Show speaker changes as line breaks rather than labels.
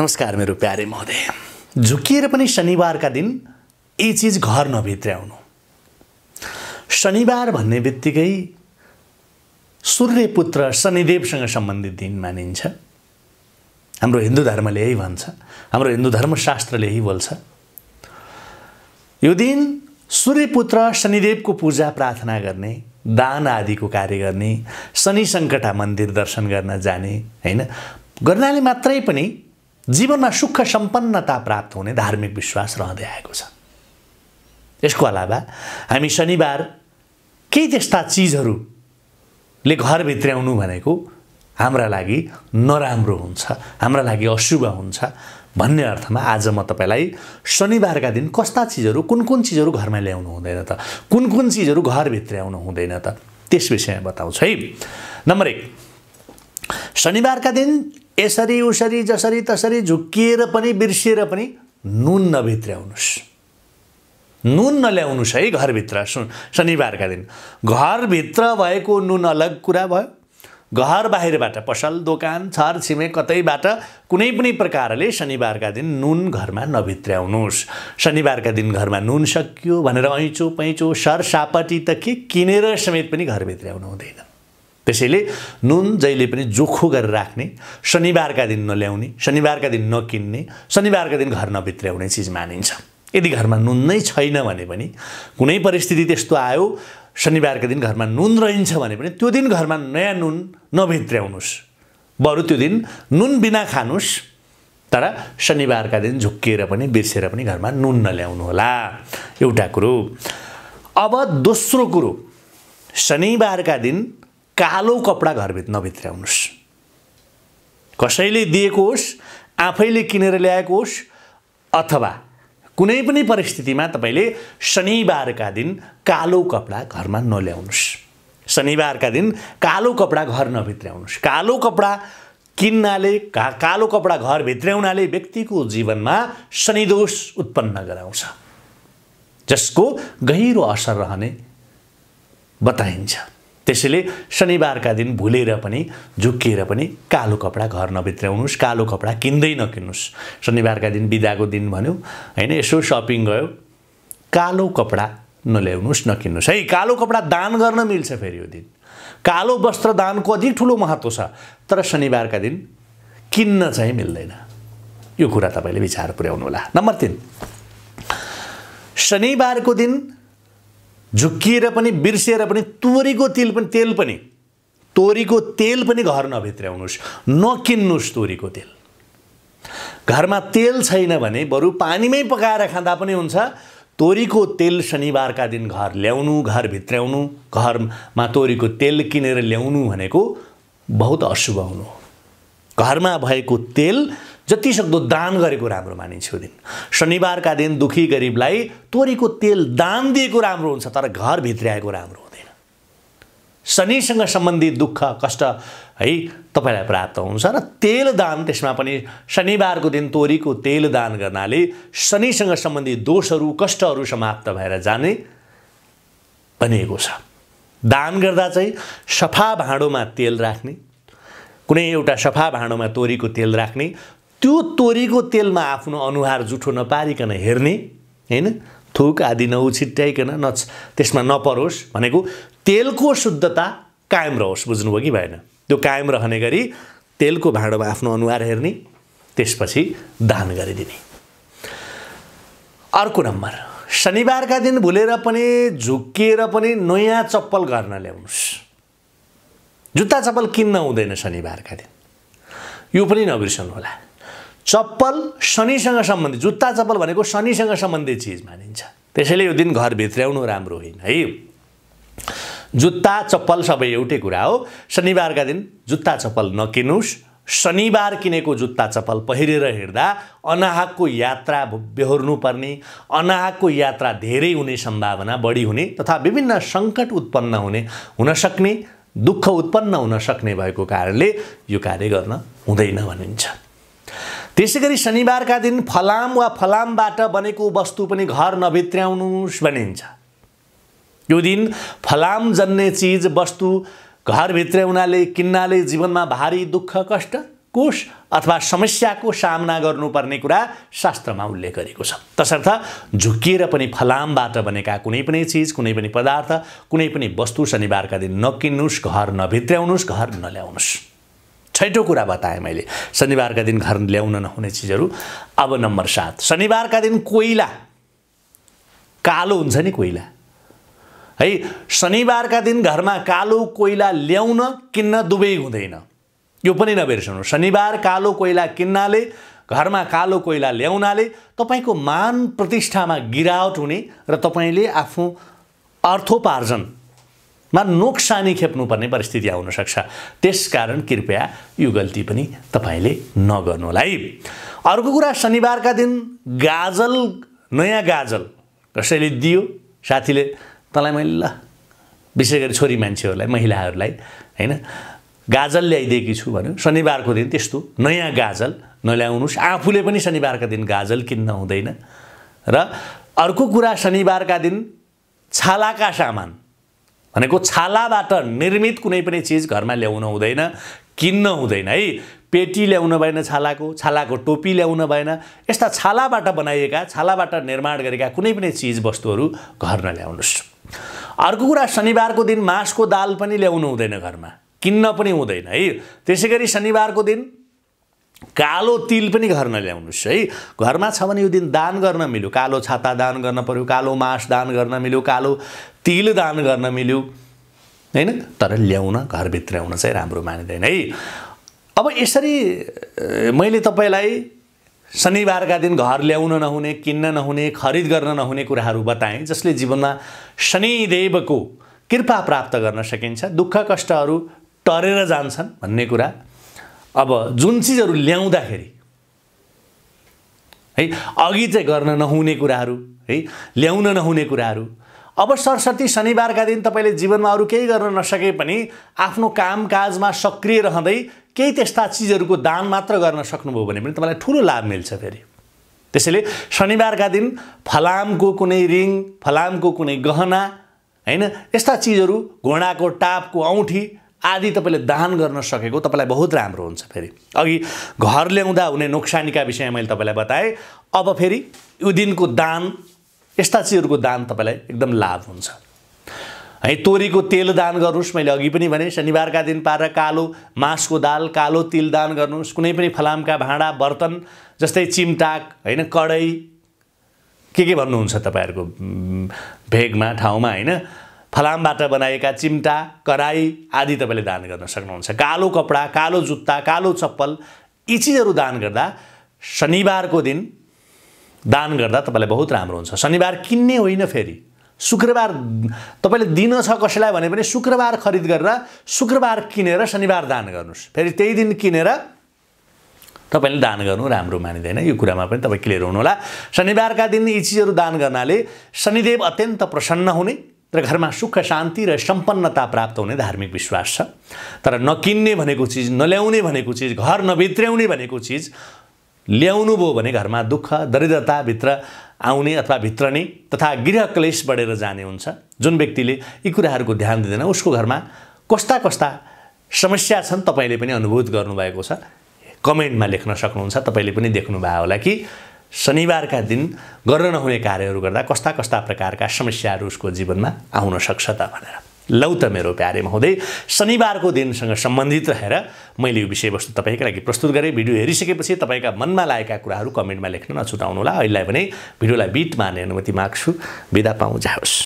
नमस्कार मेरो प्यारे महोदय झुकिएर पनि शनिबारका दिन यी चिज घर नभित्र्याउनु शनिबार भन्ने बित्तिकै सूर्यपुत्र शनिदेवसँग सम्बन्धित दिन मानिन्छ हाम्रो हिन्दू धर्मले यही भन्छ हाम्रो हिन्दू धर्मशास्त्रले यही बोल्छ यो दिन सूर्यपुत्र शनिदेवको पूजा प्रार्थना गर्ने दान आदिको कार्य गर्ने शनि सङ्कटा मन्दिर दर्शन गर्न जाने होइन गर्नाले मात्रै पनि जीवनमा सुख सम्पन्नता प्राप्त हुने धार्मिक विश्वास रहँदै आएको छ यसको अलावा हामी शनिबार केही त्यस्ता चिजहरूले घर भित्र्याउनु भनेको हाम्रा लागि नराम्रो हुन्छ हाम्रा लागि अशुभ हुन्छ भन्ने अर्थमा आज म तपाईँलाई शनिबारका दिन कस्ता चिजहरू कुन कुन चिजहरू घरमा ल्याउनु हुँदैन त कुन कुन चिजहरू घरभित्र आउनु हुँदैन त त्यस विषयमा बताउँछु है नम्बर एक शनिबारका दिन यसरी उसरी जसरी तसरी झुक्किएर पनि बिर्सिएर पनि नुन नभित्राउनुहोस् नुन नल्याउनुहोस् है घरभित्र सु शनिबारका दिन घरभित्र भएको नुन अलग कुरा भयो घर बाहिरबाट पसल दोकान छर छिमेक कतैबाट कुनै पनि प्रकारले शनिबारका दिन नुन घरमा नभित्र्याउनुहोस् शनिबारका दिन घरमा नुन सकियो भनेर ऐँचो पैँचो सर सापटी त के किनेर समेत पनि घरभित्र आउनु हुँदैन त्यसैले नुन जहिले पनि जोखो गरेर राख्ने शनिबारका दिन नल्याउने शनिबारका दिन नकिन्ने शनिबारका दिन घर नभित्र्याउने चिज मानिन्छ यदि घरमा नुन नै छैन भने पनि कुनै परिस्थिति त्यस्तो आयो शनिबारका दिन घरमा नुन रहन्छ भने पनि त्यो दिन घरमा नयाँ नुन नभित्र्याउनुहोस् बरु त्यो दिन नुन बिना खानुस् तर शनिबारका दिन झुक्किएर पनि बिर्सेर पनि घरमा नुन नल्याउनु होला एउटा कुरो अब दोस्रो कुरो शनिबारका दिन कालो कपडा घरभित्र नभित्राउनुहोस् कसैले दिएको होस् आफैले किनेर ल्याएको होस् अथवा कुनै पनि परिस्थितिमा तपाईँले शनिबारका दिन कालो कपडा घरमा नल्याउनुहोस् शनिबारका दिन कालो कपडा घर नभित्राउनुहोस् कालो कपडा किन्नाले का कालो कपडा घर भित्राउनाले व्यक्तिको जीवनमा शनिदोष उत्पन्न गराउँछ जसको गहिरो असर रहने बताइन्छ त्यसैले शनिबारका दिन भुलेर पनि झुक्किएर पनि कालो कपडा घर नभित्राउनुहोस् कालो कपडा किन्दै नकिन्नुहोस् शनिबारका दिन बिदाको दिन भन्यो होइन यसो सपिङ गयो कालो कपडा नल्याउनुहोस् नकिन्नुहोस् है कालो कपडा दान गर्न मिल्छ फेरि यो दिन कालो वस्त्र दानको अधिक ठुलो महत्त्व छ तर शनिबारका दिन किन्न चाहिँ मिल्दैन यो कुरा तपाईँले विचार पुर्याउनु होला नम्बर तिन शनिबारको दिन झुक्किएर पनि बिर्सिएर पनि तोरीको तिल पनि तेल पनि तोरीको तेल पनि घर नभित्राउनुहोस् नकिन्नुहोस् तोरीको तेल घरमा तेल छैन भने बरु पानीमै पकाएर खाँदा पनि हुन्छ तोरीको तेल शनिबारका दिन घर ल्याउनु घर भित्राउनु घरमा तोरीको तेल किनेर ल्याउनु भनेको बहुत अशुभ हुनु घरमा भएको तेल जतिसक्दो दान गरेको राम्रो मानिन्छ दिन शनिबारका दिन दुखी गरिबलाई तोरीको तेल दान दिएको राम्रो हुन्छ तर घर आएको राम्रो हुँदैन शनिसँग सम्बन्धित दुःख कष्ट है तपाईँलाई प्राप्त हुन्छ र तेल दान त्यसमा पनि शनिबारको दिन तोरीको तेल दान गर्नाले शनिसँग सम्बन्धित दोषहरू कष्टहरू समाप्त भएर जाने भनिएको छ दान गर्दा चाहिँ सफा भाँडोमा तेल राख्ने कुनै एउटा सफा भाँडोमा तोरीको तेल राख्ने त्यो तोरीको तेलमा आफ्नो अनुहार जुठो नपारिकन हेर्ने होइन थुक आदि नउछिट्याइकन न त्यसमा नपरोस् भनेको तेलको शुद्धता कायम रहोस् बुझ्नुभयो कि भएन त्यो कायम रहने गरी तेलको भाँडोमा आफ्नो अनुहार हेर्ने त्यसपछि दान गरिदिने अर्को नम्बर शनिबारका दिन भुलेर पनि झुक्किएर पनि नयाँ चप्पल गर्न ल्याउनुहोस् जुत्ता चप्पल किन्न हुँदैन शनिबारका दिन यो पनि नबिर्सनु होला चप्पल शनिसँग सम्बन्धित जुत्ता चप्पल भनेको शनिसँग सम्बन्धित चिज मानिन्छ त्यसैले यो दिन घर भित्र्याउनु राम्रो होइन है जुत्ता चप्पल सबै एउटै कुरा हो शनिबारका दिन जुत्ता चप्पल नकिन्नुहोस् शनिबार किनेको जुत्ता चप्पल पहिरेर हिँड्दा अनाहकको यात्रा बेहोर्नुपर्ने अनाहकको यात्रा धेरै हुने सम्भावना बढी हुने तथा विभिन्न सङ्कट उत्पन्न हुने हुन सक्ने दुःख उत्पन्न हुन सक्ने भएको कारणले यो कार्य गर्न हुँदैन भनिन्छ त्यसै गरी शनिबारका दिन फलाम वा फलामबाट बनेको वस्तु पनि घर नभित्राउनुहोस् भनिन्छ यो दिन फलाम जन्ने चिज वस्तु घर भित्राउनाले किन्नाले जीवनमा भारी दुःख कष्ट कोष अथवा समस्याको सामना गर्नुपर्ने कुरा शास्त्रमा उल्लेख गरेको छ तसर्थ झुकिएर पनि फलामबाट बनेका कुनै पनि चिज कुनै पनि पदार्थ कुनै पनि वस्तु शनिबारका दिन नकिन्नुहोस् घर नभित्राउनुहोस् घर नल्याउनुहोस् छैटौँ कुरा बताएँ मैले शनिबारका दिन घर ल्याउन नहुने चिजहरू अब नम्बर सात शनिबारका दिन कोइला कालो हुन्छ नि कोइला है शनिबारका दिन घरमा कालो कोइला ल्याउन किन्न दुवै हुँदैन यो पनि नबिर्सनु शनिबार कालो कोइला किन्नाले घरमा कालो कोइला ल्याउनाले तपाईँको मान प्रतिष्ठामा गिरावट हुने र तपाईँले आफ्नो अर्थोपार्जन मा नोक्सानी खेप्नुपर्ने परिस्थिति आउनसक्छ त्यस कारण कृपया यो गल्ती पनि तपाईँले होला है अर्को कुरा शनिबारका दिन गाजल नयाँ गाजल कसैले दियो साथीले तँलाई मैले ल विशेष गरी छोरी मान्छेहरूलाई महिलाहरूलाई होइन गाजल ल्याइदिएकी छु भन्यो शनिबारको दिन त्यस्तो नयाँ गाजल नल्याउनुहोस् आफूले पनि शनिबारका दिन गाजल किन्न हुँदैन र अर्को कुरा शनिबारका दिन छालाका सामान भनेको छालाबाट निर्मित कुनै पनि चिज घरमा ल्याउनु हुँदैन किन्न हुँदैन है पेटी ल्याउनु भएन छालाको छालाको टोपी ल्याउनु भएन यस्ता छालाबाट बनाइएका छालाबाट निर्माण गरेका कुनै पनि वस्तुहरू घरमा नल्याउनुहोस् अर्को कुरा शनिबारको दिन मासको दाल पनि ल्याउनु हुँदैन घरमा किन्न पनि हुँदैन है त्यसै गरी शनिबारको दिन कालो तिल पनि घर नल्याउनुहोस् है घरमा छ भने यो दिन दान गर्न मिल्यो कालो छाता दान गर्न पऱ्यो कालो मास दान गर्न मिल्यो कालो तिल दान गर्न मिल्यो होइन तर ल्याउन घरभित्र आउन चाहिँ राम्रो मानिँदैन है अब यसरी मैले तपाईँलाई शनिबारका दिन घर ल्याउन नहुने किन्न नहुने खरिद गर्न नहुने कुराहरू बताएँ जसले जीवनमा शनिदेवको कृपा प्राप्त गर्न सकिन्छ दुःख कष्टहरू टरेर जान्छन् भन्ने कुरा अब जुन चिजहरू ल्याउँदाखेरि है अघि चाहिँ गर्न नहुने कुराहरू है ल्याउन नहुने कुराहरू अब सरस्वती शनिबारका दिन तपाईँले जीवनमा अरू केही गर्न नसके पनि आफ्नो कामकाजमा सक्रिय रहँदै केही त्यस्ता चिजहरूको दान मात्र गर्न सक्नुभयो भने पनि तपाईँलाई ठुलो लाभ मिल्छ फेरि त्यसैले शनिबारका दिन फलामको कुनै रिङ फलामको कुनै गहना होइन यस्ता चिजहरू घोडाको टापको औँठी आदि तपाईँले दान गर्न सकेको तपाईँलाई बहुत राम्रो हुन्छ फेरि अघि घर ल्याउँदा हुने नोक्सानीका विषय मैले तपाईँलाई बताएँ अब फेरि यो दिनको दान यस्ता चिजहरूको दान तपाईँलाई एकदम लाभ हुन्छ है तोरीको तेल दान गर्नुहोस् मैले अघि पनि भने शनिबारका दिन पारेर कालो मासको दाल कालो तिल दान गर्नुहोस् कुनै पनि फलामका भाँडा बर्तन जस्तै चिमटाक होइन कडै के के भन्नुहुन्छ तपाईँहरूको भेगमा ठाउँमा होइन फलामबाट बनाएका चिम्टा कराई आदि तपाईँले दान गर्न सक्नुहुन्छ कालो कपडा कालो जुत्ता कालो चप्पल यी चिजहरू दान गर्दा शनिबारको दिन दान गर्दा तपाईँलाई बहुत राम्रो हुन्छ शनिबार किन्ने होइन फेरि शुक्रबार तपाईँले दिन छ कसैलाई भने पनि शुक्रबार खरिद गरेर शुक्रबार किनेर शनिबार दान गर्नुहोस् फेरि त्यही दिन किनेर तपाईँले दान गर्नु राम्रो मानिँदैन यो कुरामा पनि तपाईँ क्लियर हुनुहोला शनिबारका दिन यी चिजहरू दान गर्नाले शनिदेव अत्यन्त प्रसन्न हुने र घरमा सुख शान्ति र सम्पन्नता प्राप्त हुने धार्मिक विश्वास छ तर नकिन्ने भनेको चिज नल्याउने भनेको चिज घर नभित्र्याउने भनेको चिज ल्याउनु भयो भने घरमा दुःख दरिद्रताभित्र आउने अथवा भित्र नै तथा गृह क्लेश बढेर जाने हुन्छ जुन व्यक्तिले यी कुराहरूको ध्यान दिँदैन उसको घरमा कस्ता कस्ता समस्या छन् तपाईँले पनि अनुभूत गर्नुभएको छ कमेन्टमा लेख्न सक्नुहुन्छ तपाईँले पनि देख्नुभयो होला कि शनिबारका दिन गर्न नहुने कार्यहरू गर्दा कस्ता कस्ता प्रकारका समस्याहरू उसको जीवनमा आउन सक्छ त भनेर लौ त मेरो प्यारेमा हुँदै शनिबारको दिनसँग सम्बन्धित रहेर मैले यो विषयवस्तु तपाईँकै लागि प्रस्तुत गरेँ भिडियो हेरिसकेपछि तपाईँका मनमा लागेका कुराहरू कमेन्टमा लेख्न नछुटाउनु होला अहिलेलाई भने भिडियोलाई बिट मार्ने अनुमति माग्छु बिदा पाउँ जाओस्